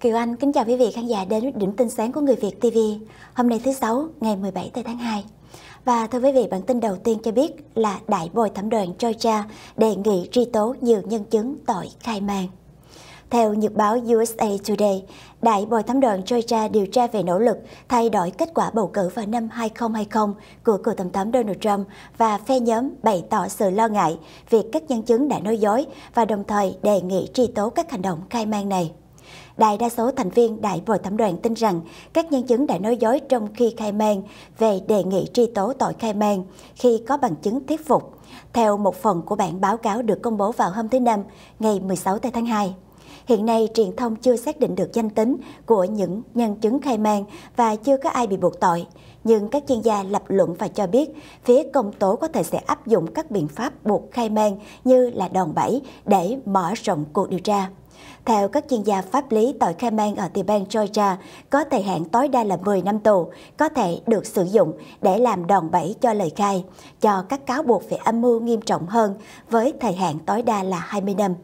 Kiều Anh kính chào quý vị khán giả đến với điểm tin sáng của Người Việt TV. Hôm nay thứ Sáu, ngày 17 tháng 2. Và thưa quý vị, bản tin đầu tiên cho biết là Đại bồi thẩm đoàn cha đề nghị truy tố nhiều nhân chứng tội khai màn. Theo nhật báo USA Today, Đại bồi thẩm đoàn cha điều tra về nỗ lực thay đổi kết quả bầu cử vào năm 2020 của cựu tổng thống Donald Trump và phe nhóm bày tỏ sự lo ngại việc các nhân chứng đã nói dối và đồng thời đề nghị truy tố các hành động khai man này đại đa số thành viên đại bồi thẩm đoàn tin rằng các nhân chứng đã nói dối trong khi khai man về đề nghị truy tố tội khai man khi có bằng chứng thuyết phục, theo một phần của bản báo cáo được công bố vào hôm thứ Năm, ngày 16 tháng 2. Hiện nay, truyền thông chưa xác định được danh tính của những nhân chứng khai man và chưa có ai bị buộc tội. Nhưng các chuyên gia lập luận và cho biết, phía công tố có thể sẽ áp dụng các biện pháp buộc khai man như là đòn bẩy để mở rộng cuộc điều tra. Theo các chuyên gia pháp lý, tội khai man ở tiểu bang Georgia có thời hạn tối đa là 10 năm tù, có thể được sử dụng để làm đòn bẩy cho lời khai, cho các cáo buộc về âm mưu nghiêm trọng hơn với thời hạn tối đa là 20 năm.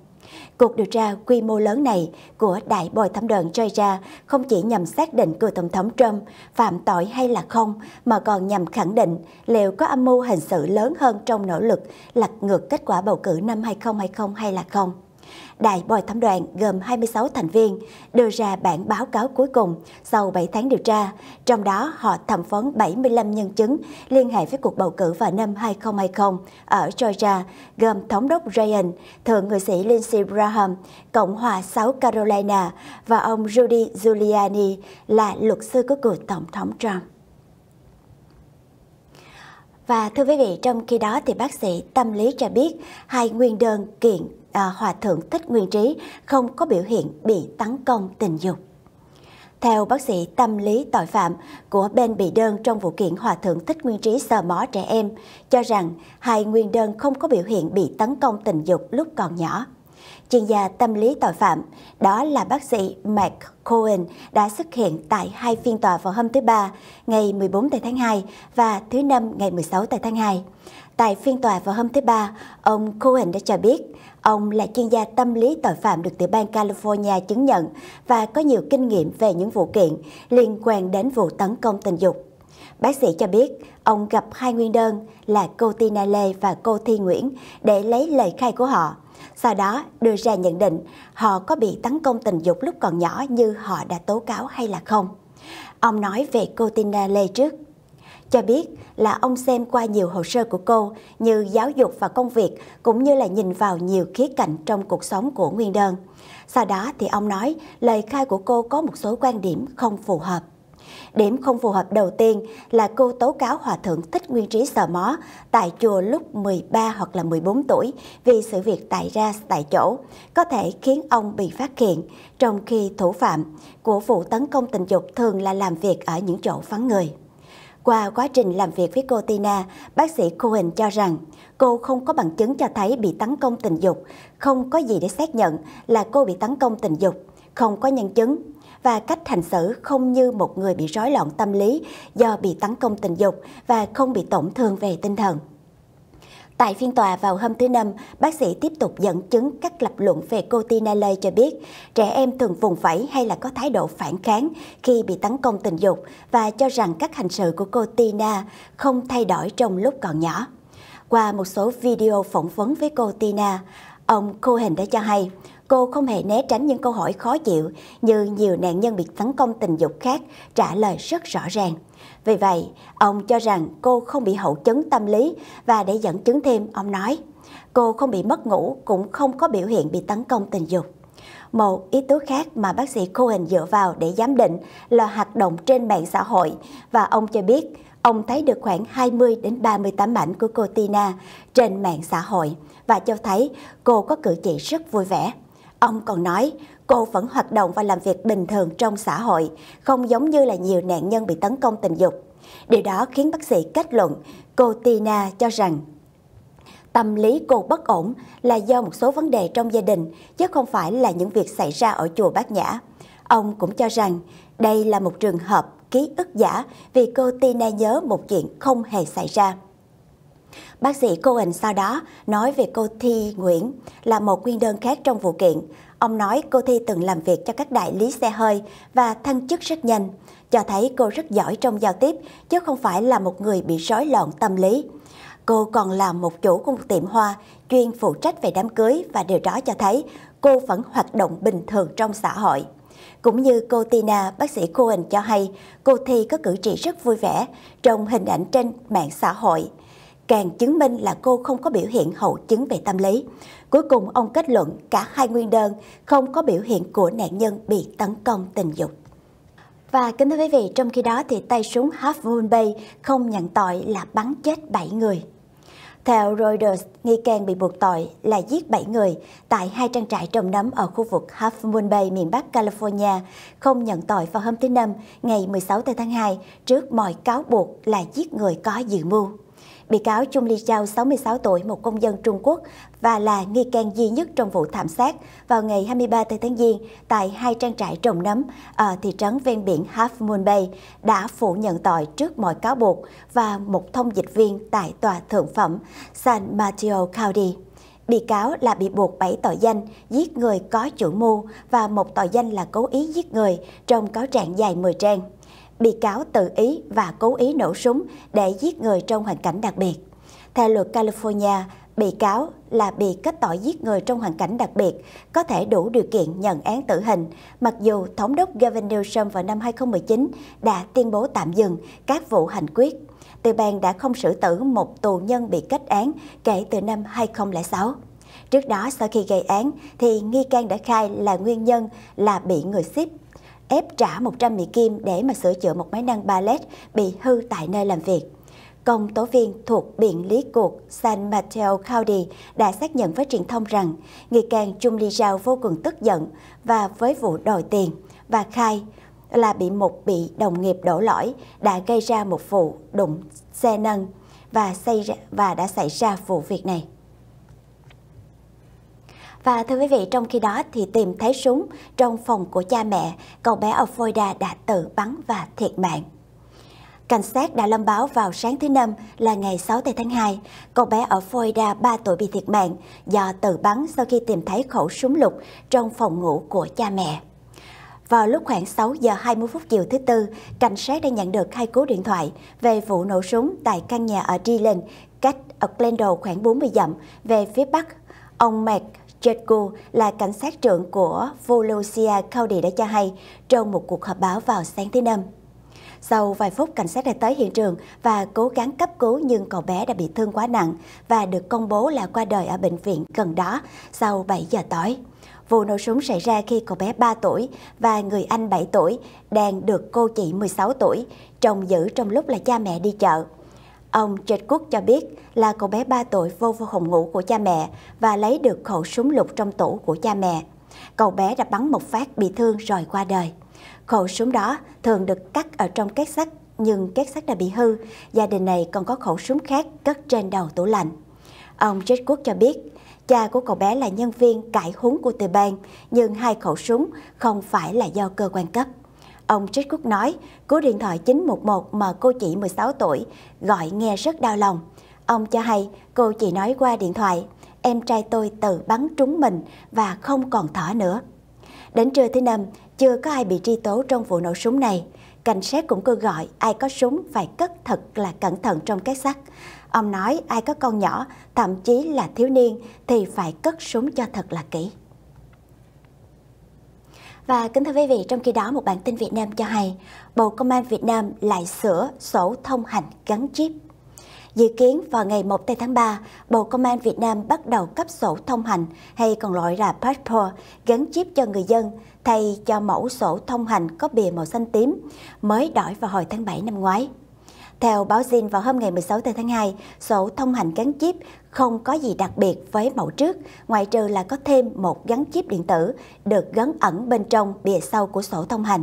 Cuộc điều tra quy mô lớn này của Đại bồi thẩm đoàn Georgia không chỉ nhằm xác định cựu Tổng thống Trump phạm tội hay là không, mà còn nhằm khẳng định liệu có âm mưu hình sự lớn hơn trong nỗ lực lật ngược kết quả bầu cử năm 2020 hay là không. Đại bồi thẩm đoàn gồm 26 thành viên đưa ra bản báo cáo cuối cùng sau 7 tháng điều tra, trong đó họ thẩm vấn 75 nhân chứng liên hệ với cuộc bầu cử vào năm 2020 ở Georgia, gồm Thống đốc Ryan, Thượng nghị sĩ Lindsey Graham, Cộng hòa South Carolina và ông Rudy Giuliani là luật sư của cựu Tổng thống Trump. Và thưa quý vị, trong khi đó thì bác sĩ tâm lý cho biết hai nguyên đơn kiện à, Hòa Thượng Thích Nguyên Trí không có biểu hiện bị tấn công tình dục. Theo bác sĩ tâm lý tội phạm của bên bị đơn trong vụ kiện Hòa Thượng Thích Nguyên Trí sờ mó trẻ em, cho rằng hai nguyên đơn không có biểu hiện bị tấn công tình dục lúc còn nhỏ chuyên gia tâm lý tội phạm, đó là bác sĩ Mark Cohen đã xuất hiện tại hai phiên tòa vào hôm thứ Ba, ngày 14 tháng 2 và thứ Năm ngày 16 tháng 2. Tại phiên tòa vào hôm thứ Ba, ông Cohen đã cho biết ông là chuyên gia tâm lý tội phạm được tiểu bang California chứng nhận và có nhiều kinh nghiệm về những vụ kiện liên quan đến vụ tấn công tình dục. Bác sĩ cho biết ông gặp hai nguyên đơn là cô Tina Lê và cô Thi Nguyễn để lấy lời khai của họ. Sau đó đưa ra nhận định họ có bị tấn công tình dục lúc còn nhỏ như họ đã tố cáo hay là không. Ông nói về cô Tina Lê trước. Cho biết là ông xem qua nhiều hồ sơ của cô như giáo dục và công việc cũng như là nhìn vào nhiều khía cạnh trong cuộc sống của Nguyên Đơn. Sau đó thì ông nói lời khai của cô có một số quan điểm không phù hợp. Điểm không phù hợp đầu tiên là cô tố cáo Hòa Thượng Thích Nguyên Trí Sờ Mó tại chùa lúc 13 hoặc là 14 tuổi vì sự việc tại ra tại chỗ, có thể khiến ông bị phát hiện, trong khi thủ phạm của vụ tấn công tình dục thường là làm việc ở những chỗ vắng người. Qua quá trình làm việc với cô Tina, bác sĩ Cohen cho rằng cô không có bằng chứng cho thấy bị tấn công tình dục, không có gì để xác nhận là cô bị tấn công tình dục, không có nhân chứng và cách hành xử không như một người bị rối loạn tâm lý do bị tấn công tình dục và không bị tổn thương về tinh thần. Tại phiên tòa vào hôm thứ Năm, bác sĩ tiếp tục dẫn chứng các lập luận về cô Tina Lay cho biết trẻ em thường vùng vẫy hay là có thái độ phản kháng khi bị tấn công tình dục và cho rằng các hành sự của cô Tina không thay đổi trong lúc còn nhỏ. Qua một số video phỏng vấn với cô Tina, ông Cohen đã cho hay cô không hề né tránh những câu hỏi khó chịu như nhiều nạn nhân bị tấn công tình dục khác trả lời rất rõ ràng. Vì vậy, ông cho rằng cô không bị hậu chấn tâm lý và để dẫn chứng thêm, ông nói, cô không bị mất ngủ cũng không có biểu hiện bị tấn công tình dục. Một yếu tố khác mà bác sĩ Cohen dựa vào để giám định là hoạt động trên mạng xã hội và ông cho biết ông thấy được khoảng 20 đến 30 tấm ảnh của cô Tina trên mạng xã hội và cho thấy cô có cử chỉ rất vui vẻ. Ông còn nói cô vẫn hoạt động và làm việc bình thường trong xã hội, không giống như là nhiều nạn nhân bị tấn công tình dục. Điều đó khiến bác sĩ kết luận cô Tina cho rằng tâm lý cô bất ổn là do một số vấn đề trong gia đình chứ không phải là những việc xảy ra ở chùa Bát Nhã. Ông cũng cho rằng đây là một trường hợp ký ức giả vì cô Tina nhớ một chuyện không hề xảy ra. Bác sĩ Cohen sau đó nói về cô Thi Nguyễn là một nguyên đơn khác trong vụ kiện. Ông nói cô Thi từng làm việc cho các đại lý xe hơi và thăng chức rất nhanh, cho thấy cô rất giỏi trong giao tiếp chứ không phải là một người bị rối loạn tâm lý. Cô còn là một chủ của một tiệm hoa chuyên phụ trách về đám cưới và điều đó cho thấy cô vẫn hoạt động bình thường trong xã hội. Cũng như cô Tina, bác sĩ Cohen cho hay, cô Thi có cử chỉ rất vui vẻ trong hình ảnh trên mạng xã hội càng chứng minh là cô không có biểu hiện hậu chứng về tâm lý. Cuối cùng ông kết luận cả hai nguyên đơn không có biểu hiện của nạn nhân bị tấn công tình dục. Và kính thưa quý vị, trong khi đó thì tay súng Half Bay không nhận tội là bắn chết 7 người. Theo Reuters, nghi can bị buộc tội là giết 7 người tại hai trang trại trồng nấm ở khu vực Half Moon Bay, miền Bắc California, không nhận tội vào hôm thứ Năm, ngày 16 tháng 2, trước mọi cáo buộc là giết người có dự mưu. Bị cáo Chung Li Chao, 66 tuổi, một công dân Trung Quốc và là nghi can duy nhất trong vụ thảm sát vào ngày 23 tháng Giêng tại hai trang trại trồng nấm ở thị trấn ven biển Half Moon Bay đã phủ nhận tội trước mọi cáo buộc và một thông dịch viên tại tòa thượng phẩm San Mateo County. Bị cáo là bị buộc 7 tội danh giết người có chủ mưu và một tội danh là cố ý giết người trong cáo trạng dài 10 trang bị cáo tự ý và cố ý nổ súng để giết người trong hoàn cảnh đặc biệt. Theo luật California, bị cáo là bị kết tội giết người trong hoàn cảnh đặc biệt, có thể đủ điều kiện nhận án tử hình, mặc dù Thống đốc Gavin Newsom vào năm 2019 đã tuyên bố tạm dừng các vụ hành quyết. Tây bang đã không xử tử một tù nhân bị kết án kể từ năm 2006. Trước đó, sau khi gây án, thì nghi can đã khai là nguyên nhân là bị người ship ép trả 100 Mỹ Kim để mà sửa chữa một máy năng ballet bị hư tại nơi làm việc. Công tố viên thuộc Biện lý cuộc San Mateo County đã xác nhận với truyền thông rằng nghi can Chung Li Zhao vô cùng tức giận và với vụ đòi tiền và khai là bị một bị đồng nghiệp đổ lỗi đã gây ra một vụ đụng xe nâng và, xây ra, và đã xảy ra vụ việc này. Và thưa quý vị, trong khi đó thì tìm thấy súng trong phòng của cha mẹ, cậu bé ở Florida đã tự bắn và thiệt mạng. Cảnh sát đã lâm báo vào sáng thứ Năm là ngày 6 tháng 2, cậu bé ở Florida 3 tuổi bị thiệt mạng do tự bắn sau khi tìm thấy khẩu súng lục trong phòng ngủ của cha mẹ. Vào lúc khoảng 6 giờ 20 phút chiều thứ Tư, cảnh sát đã nhận được hai cú điện thoại về vụ nổ súng tại căn nhà ở Dillon, cách Orlando khoảng 40 dặm về phía bắc. Ông Mac Jetko là cảnh sát trưởng của Volosia County đã cho hay trong một cuộc họp báo vào sáng thứ Năm. Sau vài phút, cảnh sát đã tới hiện trường và cố gắng cấp cứu nhưng cậu bé đã bị thương quá nặng và được công bố là qua đời ở bệnh viện gần đó sau 7 giờ tối. Vụ nổ súng xảy ra khi cậu bé 3 tuổi và người anh 7 tuổi đang được cô chị 16 tuổi trông giữ trong lúc là cha mẹ đi chợ. Ông Chedkut cho biết là cậu bé 3 tuổi vô vô phòng ngủ của cha mẹ và lấy được khẩu súng lục trong tủ của cha mẹ. Cậu bé đã bắn một phát bị thương rồi qua đời. Khẩu súng đó thường được cắt ở trong két sắt nhưng két sắt đã bị hư. Gia đình này còn có khẩu súng khác cất trên đầu tủ lạnh. Ông Chedkut cho biết Cha của cậu bé là nhân viên cải huấn của tờ bang, nhưng hai khẩu súng không phải là do cơ quan cấp. Ông Trích Quốc nói, cú điện thoại 911 mà cô chị 16 tuổi gọi nghe rất đau lòng. Ông cho hay cô chị nói qua điện thoại, em trai tôi tự bắn trúng mình và không còn thở nữa. Đến trưa thứ năm, chưa có ai bị truy tố trong vụ nổ súng này. Cảnh sát cũng cứ gọi ai có súng phải cất thật là cẩn thận trong cái sắt. Ông nói ai có con nhỏ, thậm chí là thiếu niên thì phải cất súng cho thật là kỹ. Và kính thưa quý vị, trong khi đó một bản tin Việt Nam cho hay Bộ Công an Việt Nam lại sửa sổ thông hành gắn chip. Dự kiến vào ngày 1 tháng 3, Bộ Công an Việt Nam bắt đầu cấp sổ thông hành hay còn gọi là passport gắn chip cho người dân thay cho mẫu sổ thông hành có bìa màu xanh tím mới đổi vào hồi tháng 7 năm ngoái. Theo báo Zin vào hôm ngày 16 tháng 2, sổ thông hành gắn chip không có gì đặc biệt với mẫu trước, ngoại trừ là có thêm một gắn chip điện tử được gắn ẩn bên trong bìa sau của sổ thông hành.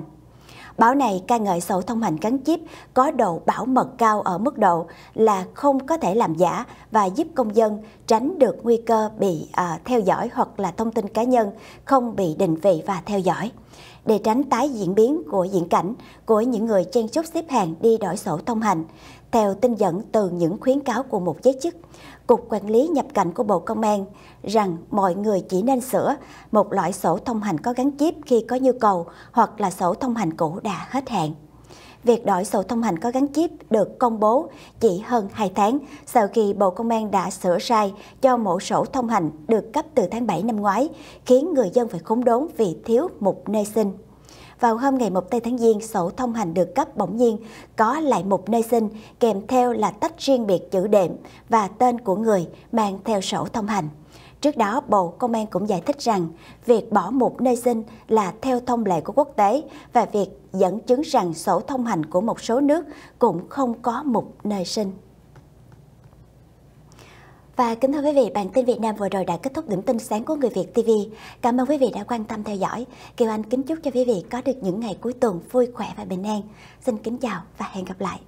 Báo này ca ngợi sổ thông hành gắn chip có độ bảo mật cao ở mức độ là không có thể làm giả và giúp công dân tránh được nguy cơ bị à, theo dõi hoặc là thông tin cá nhân không bị định vị và theo dõi để tránh tái diễn biến của diễn cảnh của những người chen chúc xếp hàng đi đổi sổ thông hành. Theo tin dẫn từ những khuyến cáo của một giới chức, Cục Quản lý Nhập cảnh của Bộ Công an rằng mọi người chỉ nên sửa một loại sổ thông hành có gắn chip khi có nhu cầu hoặc là sổ thông hành cũ đã hết hạn việc đổi sổ thông hành có gắn chip được công bố chỉ hơn 2 tháng sau khi Bộ Công an đã sửa sai cho mẫu sổ thông hành được cấp từ tháng 7 năm ngoái, khiến người dân phải khốn đốn vì thiếu một nơi sinh. Vào hôm ngày 1 tây tháng Giêng, sổ thông hành được cấp bỗng nhiên có lại một nơi sinh kèm theo là tách riêng biệt chữ đệm và tên của người mang theo sổ thông hành. Trước đó, Bộ Công an cũng giải thích rằng việc bỏ một nơi sinh là theo thông lệ của quốc tế và việc dẫn chứng rằng sổ thông hành của một số nước cũng không có mục nơi sinh. Và kính thưa quý vị, bản tin Việt Nam vừa rồi đã kết thúc điểm tin sáng của Người Việt TV. Cảm ơn quý vị đã quan tâm theo dõi. Kiều Anh kính chúc cho quý vị có được những ngày cuối tuần vui khỏe và bình an. Xin kính chào và hẹn gặp lại.